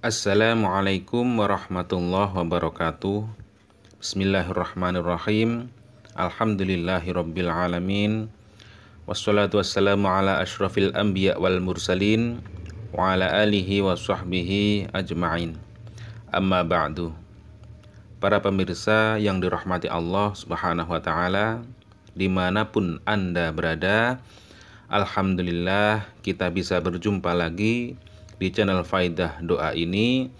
Assalamualaikum warahmatullahi wabarakatuh Bismillahirrahmanirrahim Alhamdulillahirrabbilalamin Wassalatu wassalamu ala ashrafil anbiya wal mursalin Wa ala alihi wa sahbihi ajma'in Amma ba'du Para pemirsa yang dirahmati Allah subhanahu wa ta'ala Dimanapun Anda berada Alhamdulillah kita bisa berjumpa lagi di channel Faidah Doa ini.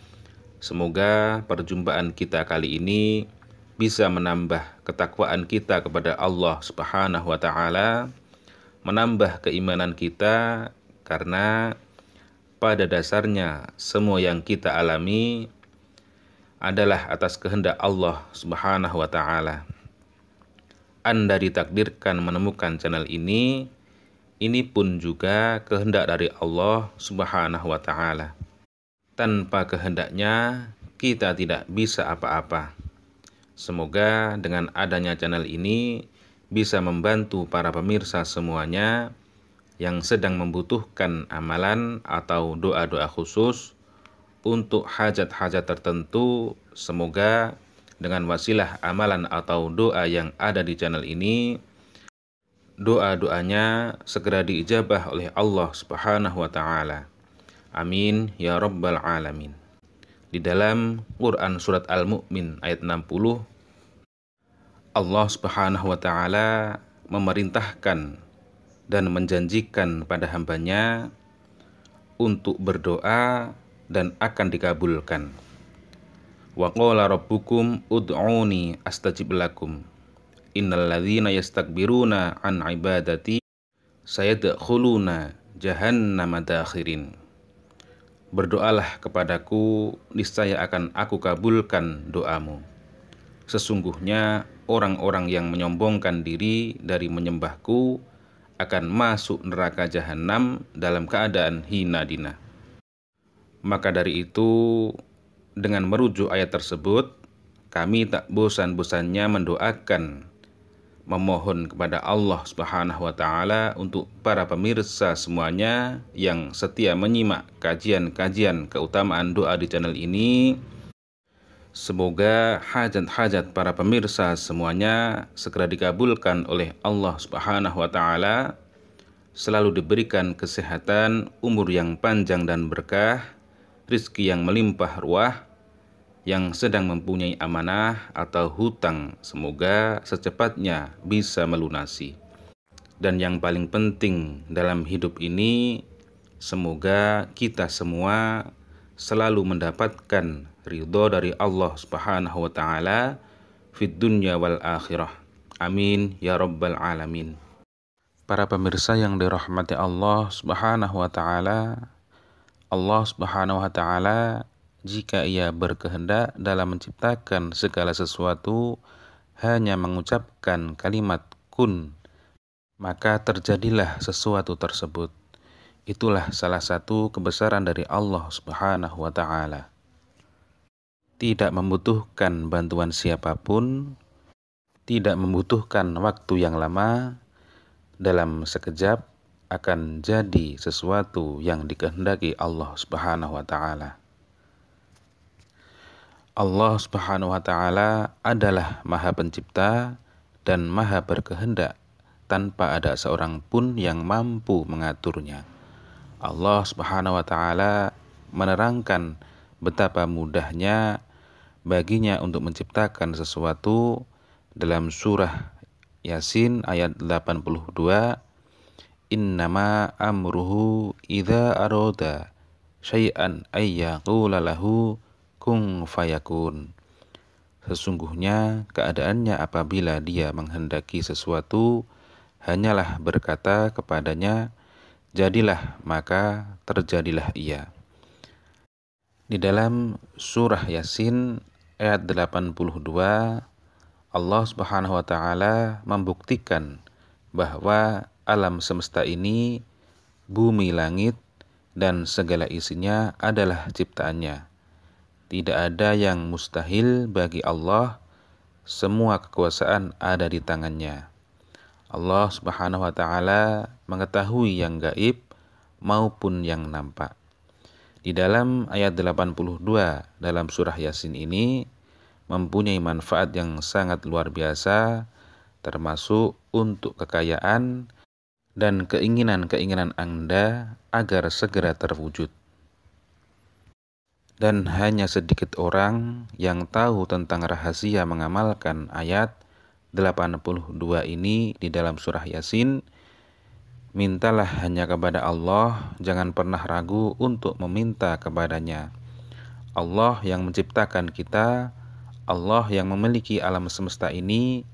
Semoga perjumpaan kita kali ini bisa menambah ketakwaan kita kepada Allah Subhanahu wa taala, menambah keimanan kita karena pada dasarnya semua yang kita alami adalah atas kehendak Allah Subhanahu wa taala. Anda ditakdirkan menemukan channel ini ini pun juga kehendak dari Allah Subhanahu wa taala. Tanpa kehendaknya kita tidak bisa apa-apa. Semoga dengan adanya channel ini bisa membantu para pemirsa semuanya yang sedang membutuhkan amalan atau doa-doa khusus untuk hajat-hajat tertentu. Semoga dengan wasilah amalan atau doa yang ada di channel ini doa-doanya segera diijabah oleh Allah Subhanahu wa taala. Amin ya rabbal alamin. Di dalam Quran surat Al-Mu'min ayat 60 Allah Subhanahu wa taala memerintahkan dan menjanjikan pada hambanya untuk berdoa dan akan dikabulkan. Wa qala rabbukum ud'uni astajib lakum innalladzina yastakbiruna an ibadati sayadkhuluna jahannama dakhirin Berdoalah kepadaku niscaya akan aku kabulkan doamu Sesungguhnya orang-orang yang menyombongkan diri dari menyembahku akan masuk neraka jahanam dalam keadaan hina dina. Maka dari itu, dengan merujuk ayat tersebut, kami tak bosan-bosannya mendoakan memohon kepada Allah Subhanahu wa taala untuk para pemirsa semuanya yang setia menyimak kajian-kajian keutamaan doa di channel ini. Semoga hajat-hajat para pemirsa semuanya segera dikabulkan oleh Allah Subhanahu wa taala, selalu diberikan kesehatan, umur yang panjang dan berkah, rizki yang melimpah ruah, yang sedang mempunyai amanah atau hutang semoga secepatnya bisa melunasi. Dan yang paling penting dalam hidup ini semoga kita semua selalu mendapatkan ridho dari Allah Subhanahu wa taala fid dunya wal akhirah. Amin ya rabbal alamin. Para pemirsa yang dirahmati Allah Subhanahu wa taala, Allah Subhanahu wa taala jika ia berkehendak dalam menciptakan segala sesuatu hanya mengucapkan kalimat kun, maka terjadilah sesuatu tersebut. Itulah salah satu kebesaran dari Allah Subhanahu wa taala. Tidak membutuhkan bantuan siapapun, tidak membutuhkan waktu yang lama, dalam sekejap akan jadi sesuatu yang dikehendaki Allah Subhanahu wa taala. Allah Subhanahu wa taala adalah Maha Pencipta dan Maha Berkehendak tanpa ada seorang pun yang mampu mengaturnya. Allah Subhanahu wa taala menerangkan betapa mudahnya baginya untuk menciptakan sesuatu dalam surah Yasin ayat 82 Innama amruhu idza aroda syai'an ayyaqula kung fayakun. Sesungguhnya keadaannya apabila dia menghendaki sesuatu, hanyalah berkata kepadanya, jadilah maka terjadilah ia. Di dalam surah Yasin ayat 82 Allah Subhanahu wa taala membuktikan bahwa alam semesta ini bumi langit dan segala isinya adalah ciptaannya. Tidak ada yang mustahil bagi Allah. Semua kekuasaan ada di tangannya. Allah Subhanahu wa taala mengetahui yang gaib maupun yang nampak. Di dalam ayat 82 dalam surah Yasin ini mempunyai manfaat yang sangat luar biasa termasuk untuk kekayaan dan keinginan-keinginan Anda agar segera terwujud dan hanya sedikit orang yang tahu tentang rahasia mengamalkan ayat 82 ini di dalam surah Yasin. Mintalah hanya kepada Allah, jangan pernah ragu untuk meminta kepadanya. Allah yang menciptakan kita, Allah yang memiliki alam semesta ini,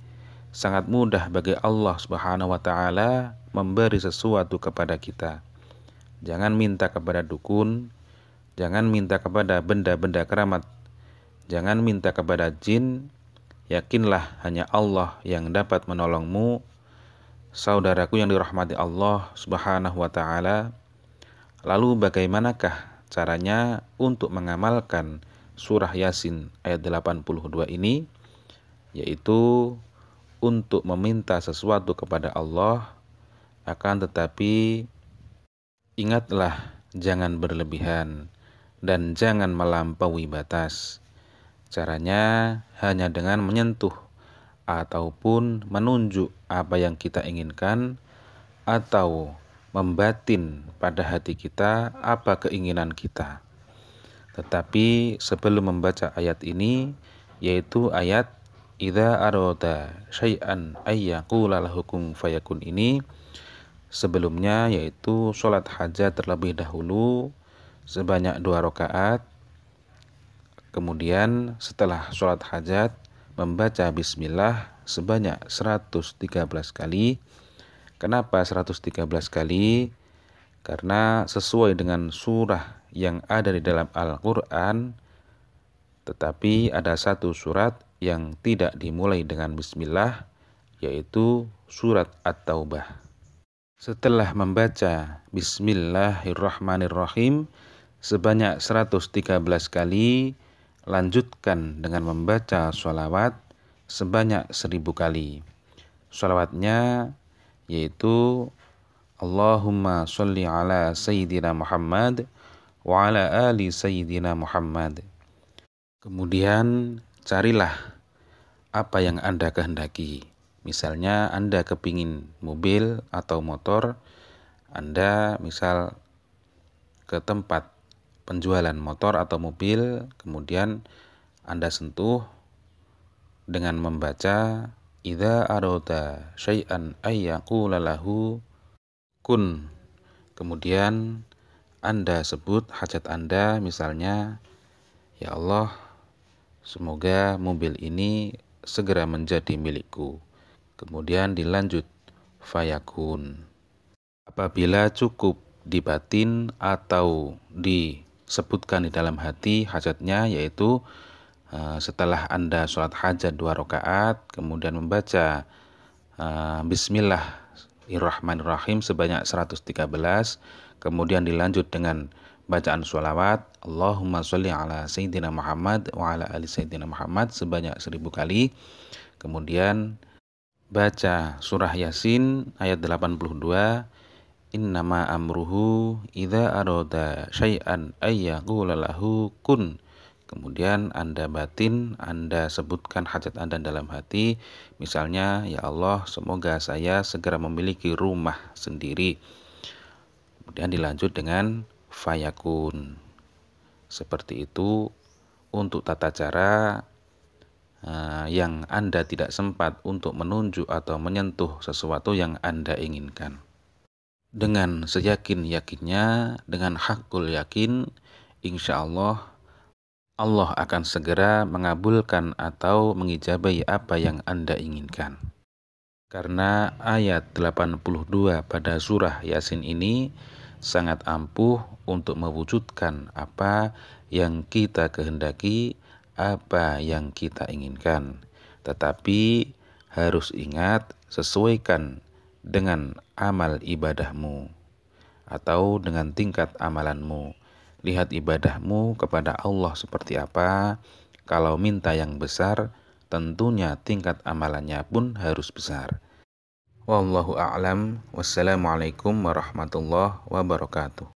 sangat mudah bagi Allah Subhanahu wa taala memberi sesuatu kepada kita. Jangan minta kepada dukun, Jangan minta kepada benda-benda keramat. Jangan minta kepada jin. Yakinlah hanya Allah yang dapat menolongmu. Saudaraku yang dirahmati Allah Subhanahu wa taala. Lalu bagaimanakah caranya untuk mengamalkan surah Yasin ayat 82 ini? Yaitu untuk meminta sesuatu kepada Allah akan tetapi ingatlah jangan berlebihan dan jangan melampaui batas. Caranya hanya dengan menyentuh ataupun menunjuk apa yang kita inginkan atau membatin pada hati kita apa keinginan kita. Tetapi sebelum membaca ayat ini yaitu ayat Ida aroda syai'an ayyakula lahukum fayakun ini sebelumnya yaitu sholat hajat terlebih dahulu sebanyak dua rakaat. Kemudian setelah sholat hajat membaca bismillah sebanyak 113 kali. Kenapa 113 kali? Karena sesuai dengan surah yang ada di dalam Al-Quran, tetapi ada satu surat yang tidak dimulai dengan bismillah, yaitu surat At-Taubah. Setelah membaca Bismillahirrahmanirrahim, sebanyak 113 kali, lanjutkan dengan membaca sholawat sebanyak 1000 kali. Sholawatnya yaitu Allahumma sholli ala Sayyidina Muhammad wa ala ali Sayyidina Muhammad. Kemudian carilah apa yang Anda kehendaki. Misalnya Anda kepingin mobil atau motor, Anda misal ke tempat penjualan motor atau mobil, kemudian Anda sentuh dengan membaca idza arada syai'an ayahku lahu kun. Kemudian Anda sebut hajat Anda misalnya ya Allah semoga mobil ini segera menjadi milikku. Kemudian dilanjut fayakun. Apabila cukup di batin atau di sebutkan di dalam hati hajatnya yaitu eh, setelah Anda sholat hajat dua rakaat kemudian membaca eh, Bismillahirrahmanirrahim sebanyak 113 kemudian dilanjut dengan bacaan sholawat Allahumma sholli ala Sayyidina Muhammad wa ala ali Sayyidina Muhammad sebanyak seribu kali kemudian baca surah Yasin ayat 82 innama amruhu idza aroda syai'an ayyaqula lahu kun kemudian anda batin anda sebutkan hajat anda dalam hati misalnya ya Allah semoga saya segera memiliki rumah sendiri kemudian dilanjut dengan fayakun seperti itu untuk tata cara eh, yang anda tidak sempat untuk menunjuk atau menyentuh sesuatu yang anda inginkan dengan seyakin-yakinnya, dengan hakul yakin, insya Allah Allah akan segera mengabulkan atau mengijabai apa yang Anda inginkan. Karena ayat 82 pada surah Yasin ini sangat ampuh untuk mewujudkan apa yang kita kehendaki, apa yang kita inginkan. Tetapi harus ingat sesuaikan dengan amal ibadahmu atau dengan tingkat amalanmu. Lihat ibadahmu kepada Allah seperti apa. Kalau minta yang besar, tentunya tingkat amalannya pun harus besar. Wallahu a'lam. Wassalamualaikum warahmatullahi wabarakatuh.